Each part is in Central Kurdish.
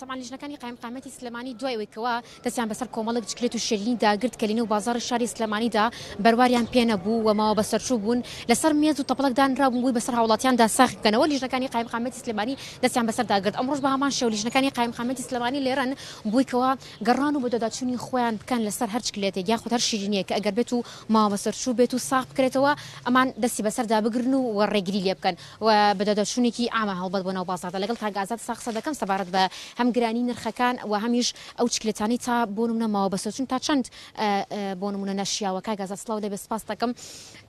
طبعا لجنەکانی قایم قامەتی سلمانی دوایەوەیکەوە دەستیان بەسەر کۆمەڵک بچکرێت و شەریندا گرت کەلینە و بازار شاری سلمانیدا بەرواریان پێنە بوو وەماوە بەسەرچوو بوون لەسەر مێز و تەپڵکدان رابوون بووی بەسەر هاوڵاتیاندا ساخکەنەوە لیژنەکانی قایم قامەتی سلمانی دەستیان بەسەردا گرت ئەمڕۆژ بە هەمان شێو لیژنەکانی قایم قامەتی سلمانی لێرەن بوویکەوە گەڕان و بەدەداچوونی خۆیان بکەن لەسەر هەرچکلێتێک یاخود هەر شیرینیە کە ئەگەر بێت و ماوە بەسەرچوو بێت و ساق بکرێتەوە ئەمان دەستی بەسەردا بگرن و وەڕێگیری لێ بکەن و بەدەداچوونێکی ئامە هەڵبەت بۆ ناو بازاردا لەگەڵ تاگازات ساقسە دەکەم سەبارەت بە هەم ئەم گرانی نرخەکان و هەمیش ئەو چکلێتانی تا بۆنمونەماوە بەسە چون تا چەند بۆنمونە نەشیاوەکە گازاسلااو لە بە سپاس دەکەم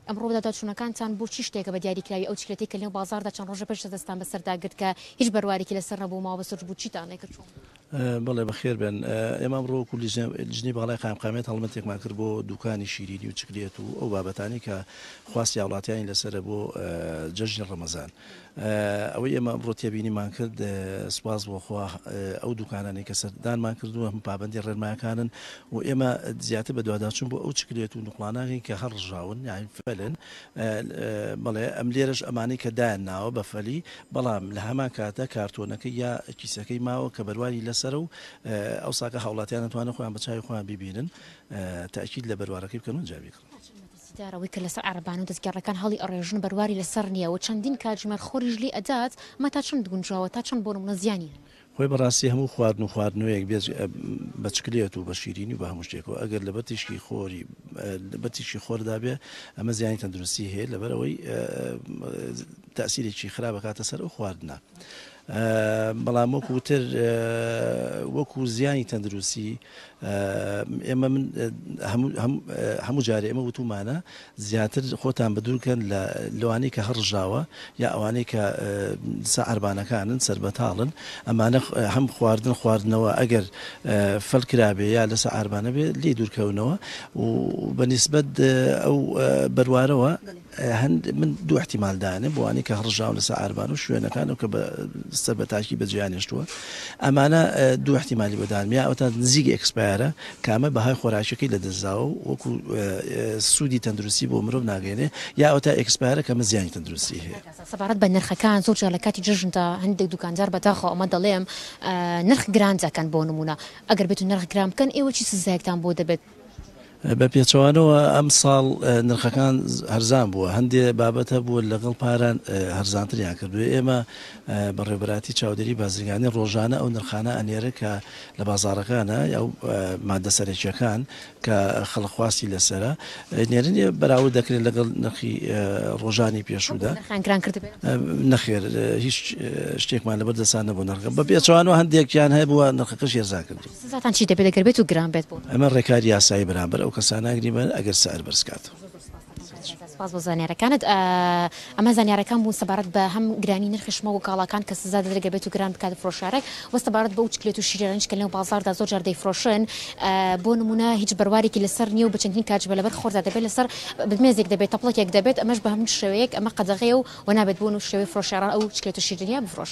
ئەمڕۆدا داچوونەکانتان بۆ چی شتێکە بە دیاریکراوی ئەو چکلێتی کە لێ بازار دەچەند ڕۆژە پێش دەستان بەسەرداگرت کە هیچ بەروارێکی لەسەر ڕەبوو ماوە بەسەر بوو چیتانێکرد چون. بڵێ بەخێر بن ئێمام ڕۆکو جنی باڵای قامقامێت هەڵمەتێکما کرد بۆ دوکانی شیرینی و چکرێت و ئەو بابەتانی کە خواستی وڵاتیانی لەسرە بۆ جەژنی ڕەمەزان ئەوەی ئێمە ڕۆتیێبینیمان کرد سپاس بۆ خوا ئەو دوکانانی کە سەردانمان کردووە هەم پابندی ڕێنماکانن و ئێمە زیاتر بە دوواداچون بۆ ئەو چکرێت و نقلانانی کە هەڕژاون یاین فەلن بڵێ ئەم لێرش ئەمانی کە دایان ناوە بەفەلی بەڵام لە هەمان کاتە کارتۆنەکە یا کیسەکەی ماوە کە بەرواری لەس لەسەر و ئەو ساکە هاوڵاتیان نتوانە خۆیان بەچوی خۆیان ببینن تاکیید لە بەروارەکەی بکەن و جاویکردن. دارەوەی کە لەسەر عرببان و دەستگەڕەکان هەڵی ئەڕێژن بەرواری لەسەر نییە و چەندین کاتژمەر خۆریش لی ئەدات ما تا چند گونجاوە تا چەند بۆ منە زیانی. خۆی بەڕاستی هەموو خواردن و خواردنەوەیەک بەچکلێت و بە شیرینی بە هەموو شتێکەوە ئەگەر لە بەتیشکی خۆری بەتیشی خۆردابێ ئەمە زیانی تەندروستی هەیە لەبەرەوەی تاسیرێکی خراپە کاتە سەر و خواردنە. بەڵام وەکو تر وەکو زیانی تەندروستی ئێمە هەموو جارێ ئێمە وتومانە زیاتر خۆتان بدورکەن لە لەوانەیە کە هەڕژاوە یا ئەوانەیە کە سا ئەربانەکانن سربەتاڵن ئەمانە هەم خواردن خواردنەوە ئەگەر فەلکرابێ یا لەسە ئاربانە بێت لێ دوورکەونەوە و بەنسبت ئەو بەروارەوە هەند من دوو احتیمالدانێ بوانی کە هەڕژاو لەسە ئاربان و شوێنەکان و کە ئێستا بە تاکی بەجییانشتووە ئەمانە دوو احتیممالی بەدانیا ئەوتا نزیک ئەکسپایرە کامە بەهای خۆراکەکەی لە دەزاوە وەکو سوودی تەندروستی بۆ مرۆڤ ناگەێنێ یا ئەوتا ئەکسپایرە کەمە زیانی تەندروستی هەیە سەبارەت بە نرخەکان زۆر لە کاتی جژندا هەندێک دوکانجار بەداخۆ ئەمە دەڵێم نرخ گرانجەکەن بۆ نمونە ئەگەر بێت نرخ گرام بکەن ئێوە چی سزایەکتان بۆ دەبێت بە پێچەوانەوە ئەم ساڵ نرخەکان هەرزان بووە هەندێ بابەتە بووە لەگەڵ پاران هەرزانتریان کردوێ ئێمە بەڕێبراتی چاودێری بازرگانی ڕۆژانە ئەو نرخانە ئەنێرە کە لە بازارەکانە یا مادەسەرێکیەکان کە خەڵخواستی لەسرە نێرنێ بەراورد دەکرێت لەگەڵ نرخی ڕۆژانی پێشودا نەخێر هیچ شتێکمان لەبەر دەسان نەبوو نرخ بە پێچوانەوە هەندێکیان هەیە بووە نرخەکەش هێزان کردو چی دەبێت دەگەبێت و گران بێت ئەمە ڕێکاری یاسایی بەرامبەر ئەو ئەو کەساناگریمان ئەگەر سار بەرزکات. سپاس بۆ زانیارەکانت ئەمە زانیارەکان بوون سەبارەت بە هەم گرانی نرخشمە و کاڵاکان کە سزا دەرگە بێت و گران بکات فرۆشارێک وەستەبارەت بە وچکلێت و شیرانشکە لەو بازاردا زۆر جاردەی فرۆشن بۆ نمونە هیچ بەروارێکی لەسەر نییە و بچەندین کاتژ بە لەبەر خۆردا دەبێت لەسەر بمێزێک دەبێت تەپڵکێک دەبێت ئەمەش بە هەم شوەیەک ئەمە قەدەغێ و وەنابێت بۆن و شێوەی فرۆشاران ئەو چکلێت و شیرینیا بفرۆشن